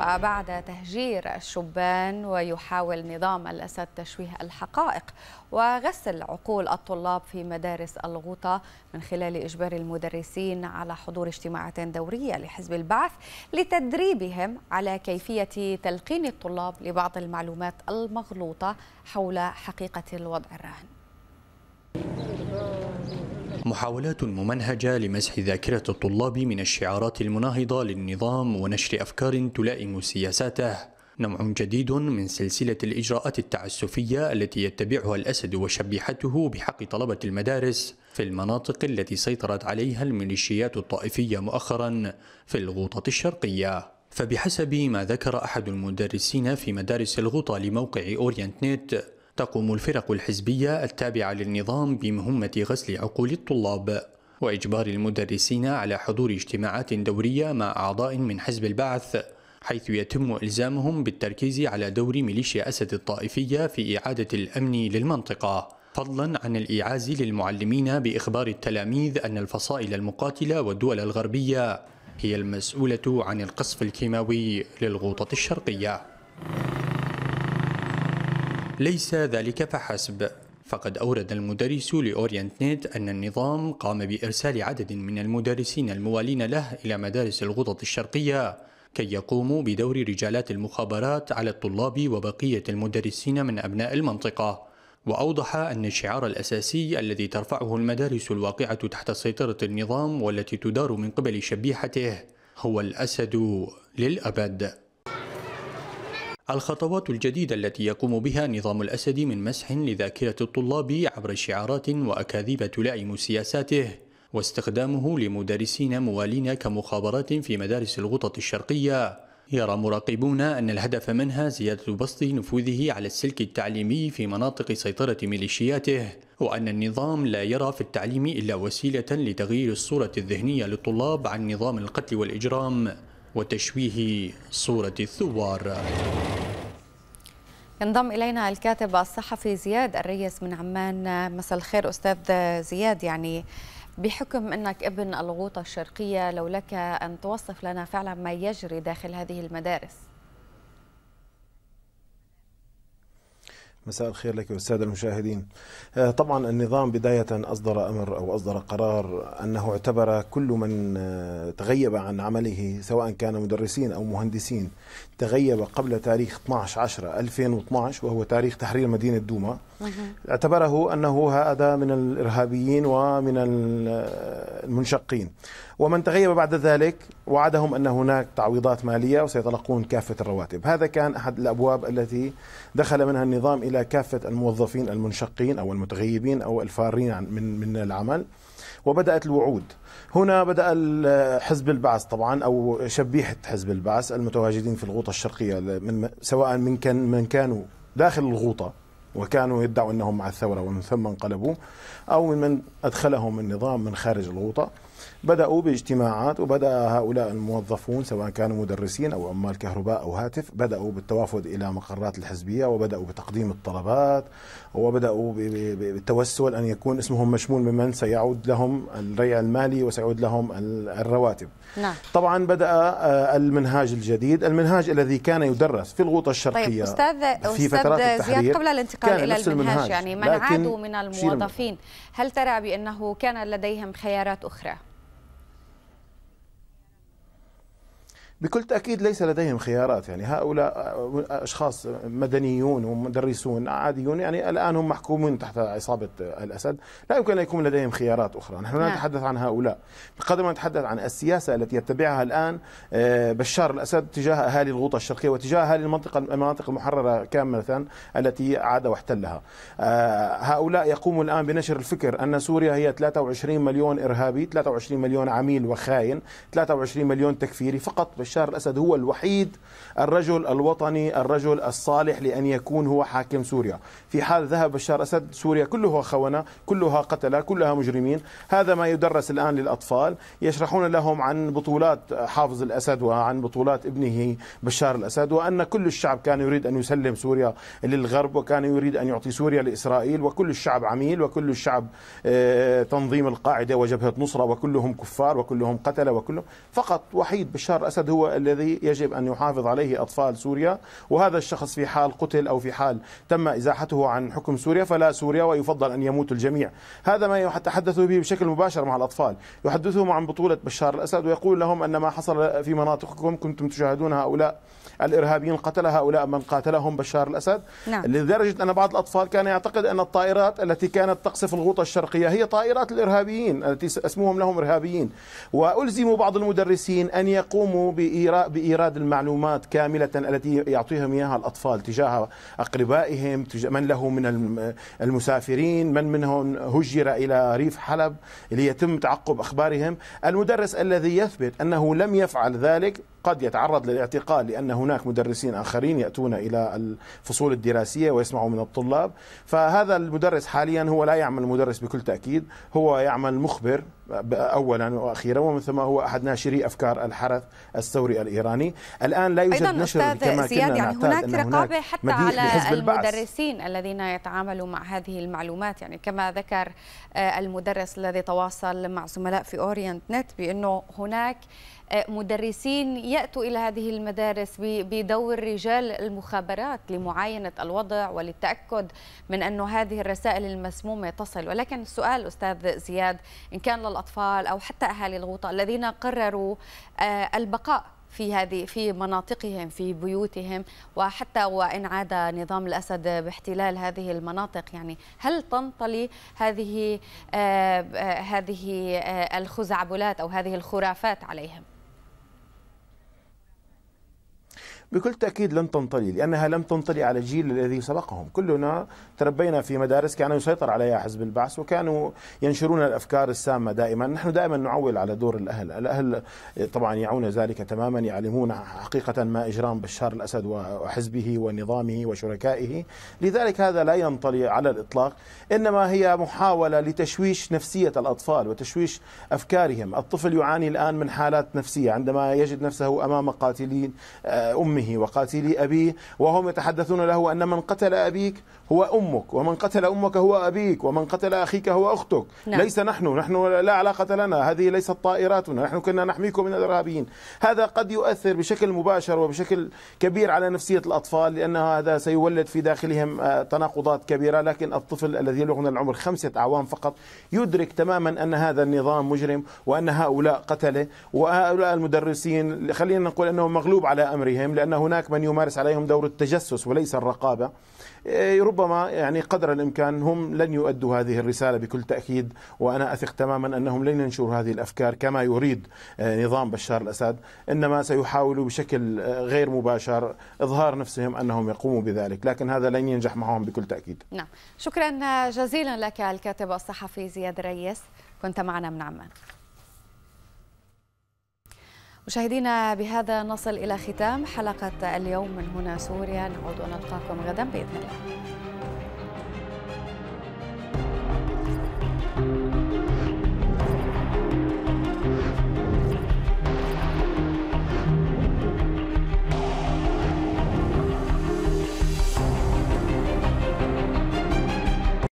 وبعد تهجير الشبان ويحاول نظام الأسد تشويه الحقائق وغسل عقول الطلاب في مدارس الغوطة من خلال إجبار المدرسين على حضور اجتماعات دورية لحزب البعث لتدريبهم على كيفية تلقين الطلاب لبعض المعلومات المغلوطة حول حقيقة الوضع الراهن محاولات ممنهجة لمسح ذاكرة الطلاب من الشعارات المناهضة للنظام ونشر أفكار تلائم سياساته نوع جديد من سلسلة الإجراءات التعسفية التي يتبعها الأسد وشبيحته بحق طلبة المدارس في المناطق التي سيطرت عليها الميليشيات الطائفية مؤخرا في الغوطة الشرقية فبحسب ما ذكر أحد المدرسين في مدارس الغوطة لموقع أورينت نت تقوم الفرق الحزبية التابعة للنظام بمهمة غسل عقول الطلاب وإجبار المدرسين على حضور اجتماعات دورية مع أعضاء من حزب البعث حيث يتم إلزامهم بالتركيز على دور ميليشيا أسد الطائفية في إعادة الأمن للمنطقة فضلا عن الإيعاز للمعلمين بإخبار التلاميذ أن الفصائل المقاتلة والدول الغربية هي المسؤولة عن القصف الكيماوي للغوطة الشرقية ليس ذلك فحسب فقد أورد المدرس لأورينت نت أن النظام قام بإرسال عدد من المدرسين الموالين له إلى مدارس الغدط الشرقية كي يقوموا بدور رجالات المخابرات على الطلاب وبقية المدرسين من أبناء المنطقة وأوضح أن الشعار الأساسي الذي ترفعه المدارس الواقعة تحت سيطرة النظام والتي تدار من قبل شبيحته هو الأسد للأبد الخطوات الجديدة التي يقوم بها نظام الأسد من مسح لذاكرة الطلاب عبر شعارات وأكاذيب تلائم سياساته واستخدامه لمدرسين موالين كمخابرات في مدارس الغطط الشرقية يرى مراقبون أن الهدف منها زيادة بسط نفوذه على السلك التعليمي في مناطق سيطرة ميليشياته وأن النظام لا يرى في التعليم إلا وسيلة لتغيير الصورة الذهنية للطلاب عن نظام القتل والإجرام وتشويه صورة الثوار ينضم إلينا الكاتب الصحفي زياد الريس من عمان مساء الخير أستاذ زياد يعني بحكم أنك ابن الغوطة الشرقية لو لك أن توصف لنا فعلا ما يجري داخل هذه المدارس مساء الخير لك أستاذ المشاهدين آه، طبعا النظام بداية أصدر أمر أو أصدر قرار أنه اعتبر كل من آه، تغيب عن عمله سواء كان مدرسين أو مهندسين تغيب قبل تاريخ 12 10 2012 وهو تاريخ تحرير مدينة دوما اعتبره أنه هذا من الإرهابيين ومن المنشقين ومن تغيب بعد ذلك وعدهم أن هناك تعويضات مالية وسيتلقون كافة الرواتب هذا كان أحد الأبواب التي دخل منها النظام إلى كافة الموظفين المنشقين أو المتغيبين أو الفارين من, من العمل وبدأت الوعود هنا بدأ حزب البعث طبعا أو شبيحة حزب البعث المتواجدين في الغوطة الشرقية من سواء من, كان من كانوا داخل الغوطة وكانوا يدعوا انهم مع الثوره ومن ثم انقلبوا او من, من ادخلهم النظام من خارج الغوطه بدأوا باجتماعات وبدأ هؤلاء الموظفون سواء كانوا مدرسين أو عمال كهرباء أو هاتف بدأوا بالتوافد إلى مقرات الحزبية وبدأوا بتقديم الطلبات وبدأوا بالتوسل أن يكون اسمهم مشمول ممن سيعود لهم الريع المالي وسيعود لهم الرواتب نعم. طبعا بدأ آه، المنهاج الجديد المنهاج الذي كان يدرس في الغوطة الشرقية طيب أستاذ في فترات التحرير قبل الانتقال إلى المنهاج, المنهاج يعني من عادوا من الموظفين هل ترى بأنه كان لديهم خيارات أخرى؟ بكل تأكيد ليس لديهم خيارات يعني هؤلاء أشخاص مدنيون ومدرسون عاديون يعني الآن هم محكومون تحت عصابة الأسد لا يمكن أن يكون لديهم خيارات أخرى نحن لا نعم. نتحدث عن هؤلاء بقدر ما نتحدث عن السياسة التي يتبعها الآن آه، بشار الأسد تجاه أهالي الغوطة الشرقية وتجاه أهالي المنطقة المناطق المحررة كاملة التي عاد واحتلها آه، هؤلاء يقوموا الآن بنشر الفكر أن سوريا هي 23 مليون إرهابي 23 مليون عميل وخاين 23 مليون تكفيري فقط بشار بشار الأسد هو الوحيد الرجل الوطني الرجل الصالح لأن يكون هو حاكم سوريا في حال ذهب بشار الأسد سوريا كلها خونة كلها قتلة كلها مجرمين هذا ما يدرس الآن للأطفال يشرحون لهم عن بطولات حافظ الأسد وعن بطولات ابنه بشار الأسد وأن كل الشعب كان يريد أن يسلم سوريا للغرب وكان يريد أن يعطي سوريا لإسرائيل وكل الشعب عميل وكل الشعب آه، تنظيم القاعدة وجبهة نصرة وكلهم كفار وكلهم قتلة وكلهم فقط وحيد بشار الأسد هو هو الذي يجب أن يحافظ عليه أطفال سوريا وهذا الشخص في حال قتل أو في حال تم إزاحته عن حكم سوريا فلا سوريا ويفضل أن يموت الجميع هذا ما يتحدث به بشكل مباشر مع الأطفال يحدثهم عن بطولة بشار الأسد ويقول لهم أن ما حصل في مناطقكم كنتم تشاهدون هؤلاء الارهابيين قتل هؤلاء من قاتلهم بشار الاسد نعم. لدرجه ان بعض الاطفال كان يعتقد ان الطائرات التي كانت تقصف الغوطه الشرقيه هي طائرات الارهابيين التي اسموهم لهم ارهابيين والزموا بعض المدرسين ان يقوموا ب بإيراد المعلومات كاملة التي يعطيهم إياها الأطفال تجاه أقربائهم من له من المسافرين من منهم هجر إلى ريف حلب ليتم تعقب أخبارهم المدرس الذي يثبت أنه لم يفعل ذلك قد يتعرض للاعتقال لأن هناك مدرسين آخرين يأتون إلى الفصول الدراسية ويسمعوا من الطلاب فهذا المدرس حاليا هو لا يعمل مدرس بكل تأكيد هو يعمل مخبر اولا واخيرا ومن ثم هو احد ناشري افكار الحرث الثوري الايراني الان لا يوجد أيضاً نشر كما كنا يعني هناك رقابه هناك حتى على المدرسين الذين يتعاملوا مع هذه المعلومات يعني كما ذكر آه، المدرس الذي تواصل مع زملاء في اورينت نت بانه هناك آه، مدرسين يأتوا إلى هذه المدارس بدور رجال المخابرات لمعاينة الوضع وللتأكد من أن هذه الرسائل المسمومة تصل ولكن السؤال أستاذ زياد إن كان للأطفال أو حتى أهالي الغوطة الذين قرروا آه، البقاء في هذه في مناطقهم في بيوتهم وحتى وان عاد نظام الاسد باحتلال هذه المناطق يعني هل تنطلي هذه آه, آه، هذه آه الخزعبلات او هذه الخرافات عليهم؟ بكل تأكيد لن تنطلي لأنها لم تنطلي على الجيل الذي سبقهم كلنا تربينا في مدارس كان يسيطر عليها حزب البعث وكانوا ينشرون الأفكار السامة دائما نحن دائما نعول على دور الأهل الأهل طبعا يعون ذلك تماما يعلمون حقيقة ما إجرام بشار الأسد وحزبه ونظامه وشركائه لذلك هذا لا ينطلي على الإطلاق إنما هي محاولة لتشويش نفسية الأطفال وتشويش أفكارهم الطفل يعاني الآن من حالات نفسية عندما يجد نفسه أمام قاتلين آه، أمه أمه وقاتلي أبيه وهم يتحدثون له أن من قتل أبيك هو أمك ومن قتل أمك هو أبيك ومن قتل أخيك هو أختك نعم. ليس نحن نحن لا علاقة لنا هذه ليست طائراتنا نحن كنا نحميكم من الإرهابيين هذا قد يؤثر بشكل مباشر وبشكل كبير على نفسية الأطفال لأن هذا سيولد في داخلهم آه، تناقضات كبيرة لكن الطفل الذي يبلغ من العمر خمسة أعوام فقط يدرك تماما أن هذا النظام مجرم وأن هؤلاء قتله وهؤلاء المدرسين خلينا نقول أنه مغلوب على أمرهم لأن أن هناك من يمارس عليهم دور التجسس وليس الرقابة إيه، ربما يعني قدر الإمكان هم لن يؤدوا هذه الرسالة بكل تأكيد وأنا أثق تماما أنهم لن ينشروا هذه الأفكار كما يريد إيه، نظام بشار الأسد إنما سيحاولوا بشكل إيه، غير مباشر إظهار نفسهم أنهم يقوموا بذلك لكن هذا لن ينجح معهم بكل تأكيد نعم شكرا جزيلا لك الكاتب الصحفي زياد ريس كنت معنا من عمان مشاهدينا بهذا نصل إلى ختام حلقة اليوم من هنا سوريا نعود ونلقاكم غدا بإذن الله